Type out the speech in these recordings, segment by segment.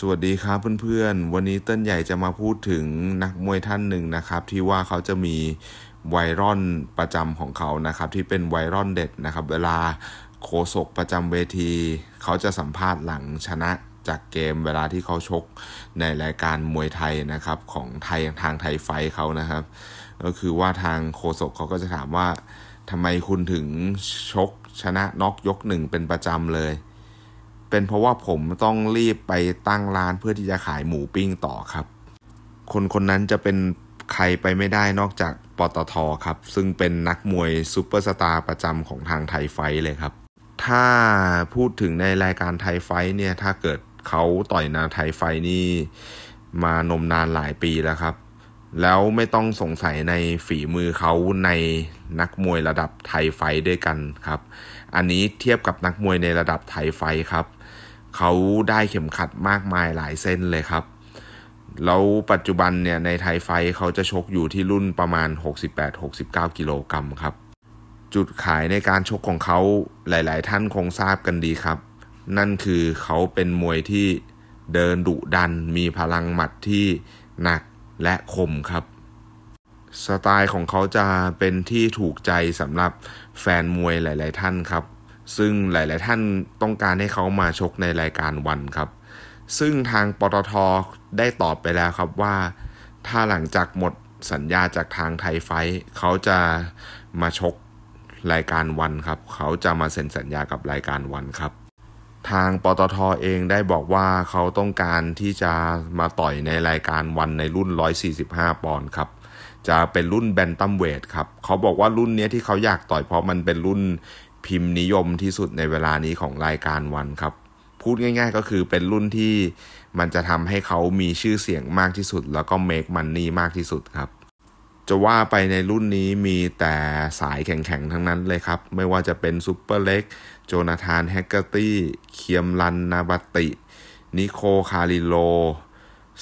สวัสดีครับเพื่อนๆ วันนี้เต้นใหญ่จะมาพูดถึงนักมวยท่านหนึ่งนะครับ ที่ว่าเขาจะมีไวรอนประจำของเขานะครับ ที่เป็นไวรอนเด็ดนะครับ เวลาโคศกประจำเวที เขาจะสัมภาษณ์หลังชนะจากเกม เวลาที่เขาชกในรายการมวยไทยนะครับของไทยทางไทยไฟเขานะครับ ก็คือว่าทางโคศกเขาก็จะถามว่าทำไมคุณถึงชก ชนะน็อกยกหนึ่งเป็นประจำเลยเป็นเพราะว่าผมต้องรีบไปตั้งร้านเพื่อที่จะขายหมูปิ้งต่อครับ คนคนนั้นจะเป็นใครไปไม่ได้นอกจากปตทครับซึ่งเป็นนักมวยซูเปอร์สตาร์ประจำของทางไทยไฟเลยครับ ถ้าพูดถึงในรายการไทยไฟเนี่ย ถ้าเกิดเขาต่อยนาไทยไฟนี่มานมนานหลายปีแล้วครับ แล้วไม่ต้องสงสัยในฝีมือเขาในนักมวยระดับไทยไฟด้วยกันครับ อันนี้เทียบกับนักมวยในระดับไทยไฟครับเขาได้เข็มขัดมากมายหลายเส้นเลยครับ แล้วปัจจุบันเนี่ยในไทยไฟเขาจะชกอยู่ที่รุ่นประมาณ 68-69 กิโลกรัมครับ จุดขายในการชกของเขาหลาย ๆ ท่านคงทราบกันดีครับ นั่นคือเขาเป็นมวยที่เดินดุดันมีพลังหมัดที่หนักและคมครับ สไตล์ของเขาจะเป็นที่ถูกใจสำหรับแฟนมวยหลาย ๆ ท่านครับซึ่งหลาย ๆ ท่านต้องการให้เขามาชกในรายการวันครับ ซึ่งทางปตทได้ตอบไปแล้วครับว่า ถ้าหลังจากหมดสัญญาจากทางไทยไฟ เขาจะมาชกรายการวันครับ เขาจะมาเซ็นสัญญากับรายการวันครับ ทางปตทเองได้บอกว่าเขาต้องการที่จะมาต่อยในรายการวันในรุ่น145 ปอนด์ครับ จะเป็นรุ่นแบนตัมเวทครับเขาบอกว่ารุ่นนี้ที่เขาอยากต่อยเพราะมันเป็นรุ่นพิมพ์นิยมที่สุดในเวลานี้ของรายการวันครับ พูดง่ายๆก็คือเป็นรุ่นที่มันจะทำให้เขามีชื่อเสียงมากที่สุดแล้วก็ make money มากที่สุดครับ จะว่าไปในรุ่นนี้มีแต่สายแข็งๆทั้งนั้นเลยครับ ไม่ว่าจะเป็นซูเปอร์เล็กโจนาธานแฮกเกอร์ตี้เคียมลันนาบติ นิโคคาริโล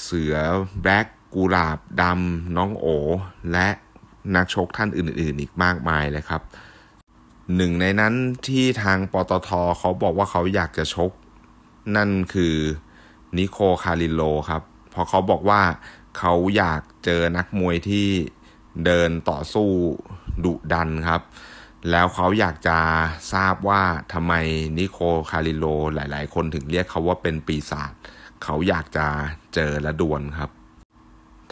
เสือแบล็กกุลาบดำน้องโอและนักชกท่านอื่นๆอีกมากมายเลยครับหนึ่งในนั้นที่ทางปตทเขาบอกว่าเขาอยากจะชก นั่นคือนิโคคาริโลครับเพราะเขาบอกว่าเขาอยากเจอนักมวยที่เดินต่อสู้ดุดันครับ แล้วเขาอยากจะทราบว่าทำไมนิโคคาริโลหลายๆ คนถึงเรียกเขาว่าเป็นปีศาจเขาอยากจะเจอและดวลครับ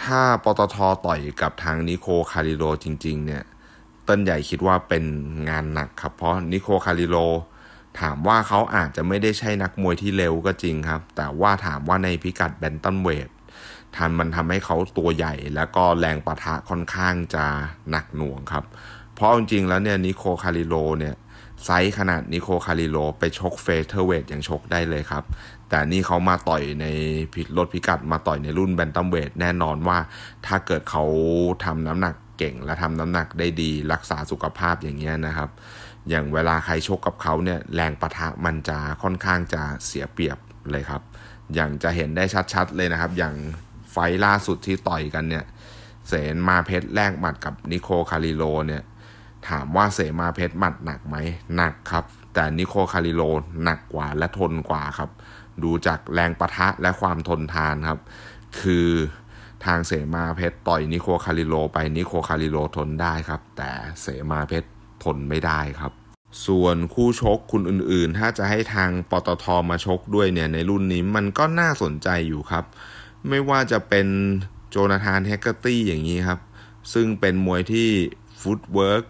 ถ้าปตทต่อยกับทางนิโคคาริโลจริงๆเนี่ยต้นใหญ่คิดว่าเป็นงานหนักครับ เพราะนิโคคาริโลถามว่าเขาอาจจะไม่ได้ใช่นักมวยที่เร็วก็จริงครับ แต่ว่าถามว่าในพิกัดแบนตันเวททันมันทำให้เขาตัวใหญ่ แล้วก็แรงปะทะค่อนข้างจะหนักหน่วงครับเพราะจริงๆแล้วเนี่ยนิโคคาริโลเนี่ยไซส์ขนาดนิโคคาริโลไปชกเฟเธอร์เวทยังชกได้เลยครับ แต่นี่เขามาต่อยในผิดลดพิกัดมาต่อยในรุ่นแบนตัมเวทแน่นอนว่า ถ้าเกิดเขาทำน้ำหนักเก่งและทำน้ำหนักได้ดีรักษาสุขภาพอย่างเงี้ยนะครับ อย่างเวลาใครชกกับเขาเนี่ยแรงปะทะมันจะค่อนข้างจะเสียเปรียบเลยครับ อย่างจะเห็นได้ชัดๆ เลยนะครับ อย่างไฟล่าสุดที่ต่อยกันเนี่ยเสนมาเพชรแลกหมัดกับนิโคคาริโลเนี่ยถามว่าเสมาเพชรหมัดหนักไหมหนักครับ แต่นิโคคาริโลหนักกว่าและทนกว่าครับดูจากแรงปะทะและความทนทานครับ คือทางเสมาเพชรต่อยนิโคคาริโลไปนิโคคาริโลทนได้ครับ แต่เสมาเพชรทนไม่ได้ครับ ส่วนคู่ชกคุณอื่น ๆ ถ้าจะให้ทางปตทมาชกด้วยเนี่ยในรุ่นนี้มันก็น่าสนใจอยู่ครับ ไม่ว่าจะเป็นโจนาธานแฮกเกอร์ตี้อย่างนี้ครับซึ่งเป็นมวยที่ฟุตเวิร์ก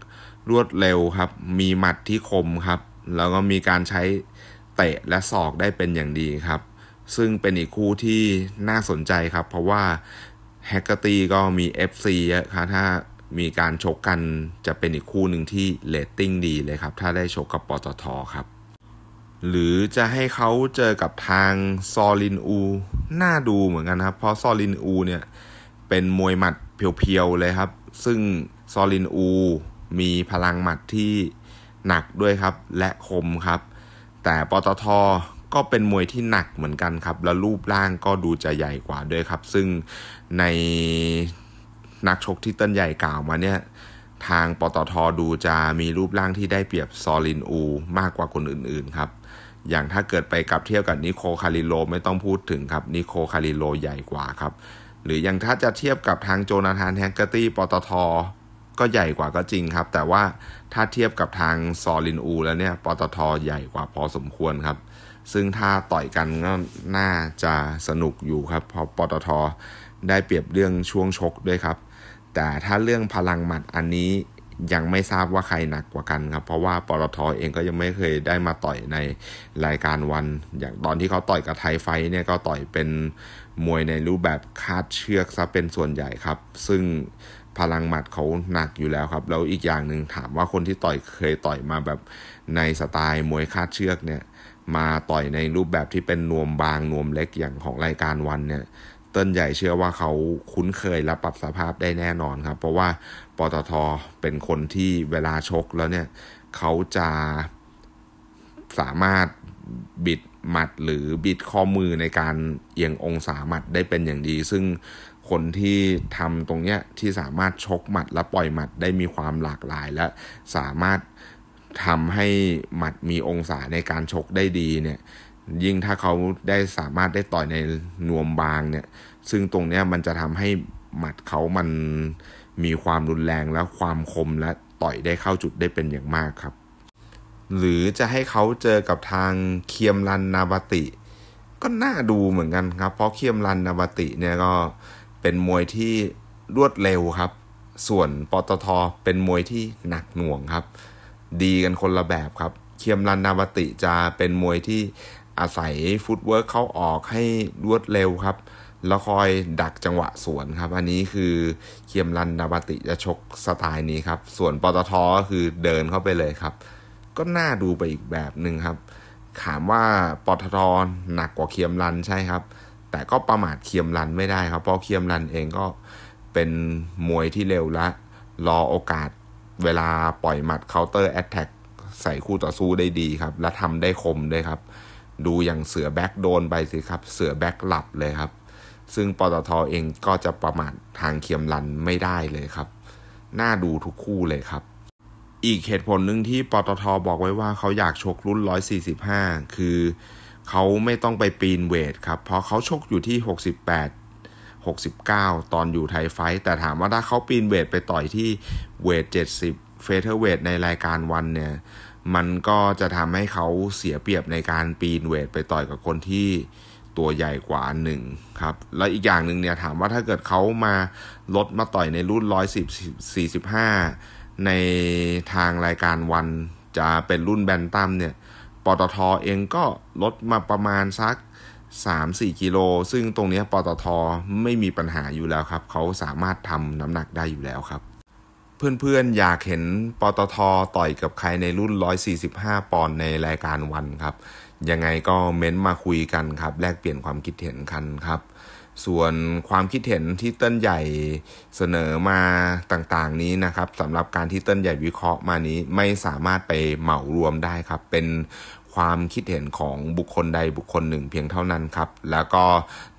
รวดเร็วครับ มีหมัดที่คมครับ แล้วก็มีการใช้เตะและศอกได้เป็นอย่างดีครับ ซึ่งเป็นอีกคู่ที่น่าสนใจครับ เพราะว่าแฮกเกอร์ตี้ก็มี f อเยอะครับถ้ามีการชกกันจะเป็นอีกคู่หนึ่งที่เลตติ้งดีเลยครับ ถ้าได้ชกกับปตทครับ หรือจะให้เขาเจอกับทางซอลินอู น่าดูเหมือนกันครับ เพราะซอลินอูเนี่ยเป็นมวยหมัดเพียวๆเลยครับ ซึ่งซอลินอูมีพลังหมัดที่หนักด้วยครับและคมครับ แต่ปตทก็เป็นมวยที่หนักเหมือนกันครับและรูปร่างก็ดูจะใหญ่กว่าด้วยครับซึ่งในนักชกที่ต้นใหญ่กล่าวมาเนี่ยทางปตทดูจะมีรูปร่างที่ได้เปรียบซอลินอูมากกว่าคนอื่นๆครับอย่างถ้าเกิดไปกับเทียบกับนิโคคาริโลไม่ต้องพูดถึงครับนิโคคาริโลใหญ่กว่าครับหรืออย่างถ้าจะเทียบกับทางโจนาธานแฮงเกอร์ตี้ปตทก็ใหญ่กว่าก็จริงครับ แต่ว่าถ้าเทียบกับทางซอลินอูแล้วเนี่ยปตทใหญ่กว่าพอสมควรครับ ซึ่งถ้าต่อยกันก็น่าจะสนุกอยู่ครับ เพราะปตทได้เปรียบเรื่องช่วงชกด้วยครับ แต่ถ้าเรื่องพลังหมัดอันนี้ยังไม่ทราบว่าใครหนักกว่ากันครับ เพราะว่าปตทเองก็ยังไม่เคยได้มาต่อยในรายการวัน อย่างตอนที่เขาต่อยกับไทยไฟเนี่ยก็ต่อยเป็น มวยในรูปแบบคาดเชือกซะเป็นส่วนใหญ่ครับ ซึ่งพลังหมัดเขาหนักอยู่แล้วครับ แล้วอีกอย่างหนึ่งถามว่าคนที่ต่อยเคยต่อยมาแบบในสไตล์มวยคาดเชือกเนี่ย มาต่อยในรูปแบบที่เป็นนวมบางนวมเล็กอย่างของรายการวันเนี่ยเต้นใหญ่เชื่อว่าเขาคุ้นเคยและปรับสภาพได้แน่นอนครับ เพราะว่าปตทเป็นคนที่เวลาชกแล้วเนี่ยเขาจะสามารถบิดหมัดหรือบิดข้อมือในการเอียงองศาหมัดได้เป็นอย่างดี ซึ่งคนที่ทำตรงเนี้ยที่สามารถชกหมัดและปล่อยหมัดได้มีความหลากหลายและสามารถทำให้หมัดมีองศาในการชกได้ดีเนี่ยยิ่งถ้าเขาได้สามารถได้ต่อยในนวมบางเนี่ยซึ่งตรงเนี้ยมันจะทำให้หมัดเขามันมีความรุนแรงและความคมและต่อยได้เข้าจุดได้เป็นอย่างมากครับหรือจะให้เขาเจอกับทางเคียมรันนาบติ ก็น่าดูเหมือนกันครับ เพราะเคียมรันนาบติเนี่ยก็เป็นมวยที่รวดเร็วครับ ส่วนปตทเป็นมวยที่หนักหน่วงครับ ดีกันคนละแบบครับเคียมรันนาบติจะเป็นมวยที่อาศัยฟุตเวิร์กเข้าออกให้รวดเร็วครับ แล้วคอยดักจังหวะสวนครับ อันนี้คือเคียมรันนาบติจะชกสไตล์นี้ครับ ส่วนปตทก็คือเดินเข้าไปเลยครับก็น่าดูไปอีกแบบหนึ่งครับ ถามว่าปตทหนักกว่าเคียมรันใช่ครับ แต่ก็ประมาทเคียมรันไม่ได้ครับ เพราะเคียมรันเองก็เป็นมวยที่เร็วและ รอโอกาสเวลาปล่อยหมัดเคาน์เตอร์แอตแทกใส่คู่ต่อสู้ได้ดีครับ และทำได้คมด้วยครับ ดูอย่างเสือแบ็กโดนไปสิครับ เสือแบ็กหลับเลยครับ ซึ่งปตทเองก็จะประมาททางเคียมรันไม่ได้เลยครับ น่าดูทุกคู่เลยครับอีกเหตุผลหนึ่งที่ปตทบอกไว้ว่าเขาอยากชกรุ่น 145 คือเขาไม่ต้องไปปีนเวทครับ เพราะเขาชกอยู่ที่ 68 69 ตอนอยู่ไทยไฟต์แต่ถามว่าถ้าเขาปีนเวทไปต่อยที่เวท 70 เฟเธอร์เวทในรายการวันเนี่ย มันก็จะทำให้เขาเสียเปรียบในการปีนเวทไปต่อยกับคนที่ตัวใหญ่กว่าหนึ่งครับ แล้วอีกอย่างหนึ่งเนี่ยถามว่าถ้าเกิดเขามาลดมาต่อยในรุ่น110 45ในทางรายการวันจะเป็นรุ่นแบนตัมเนี่ย ปตทอเองก็ลดมาประมาณสัก 3-4 กิโล ซึ่งตรงนี้ปตทไม่มีปัญหาอยู่แล้วครับ เขาสามารถทำน้ำหนักได้อยู่แล้วครับ เพื่อนๆอยากเห็นปตทต่อยกับใครในรุ่น 145 ปอนด์ในรายการวันครับ ยังไงก็เม้นมาคุยกันครับ แลกเปลี่ยนความคิดเห็นกันครับส่วนความคิดเห็นที่เติ้นใหญ่เสนอมาต่างๆ นี้นะครับสำหรับการที่เติ้นใหญ่วิเคราะห์มานี้ ไม่สามารถไปเหมารวมได้ครับ เป็นความคิดเห็นของบุคคลใดบุคคลหนึ่ง เพียงเท่านั้นครับแล้วก็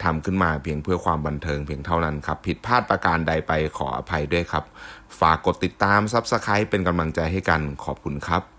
ทำขึ้นมาเพียงเพื่อความบันเทิงเพียงเท่านั้นครับผิดพลาดประการใดไปขออภัยด้วยครับ ฝากกดติดตามซับสไครป์เป็นกำลังใจให้กันขอบคุณครับ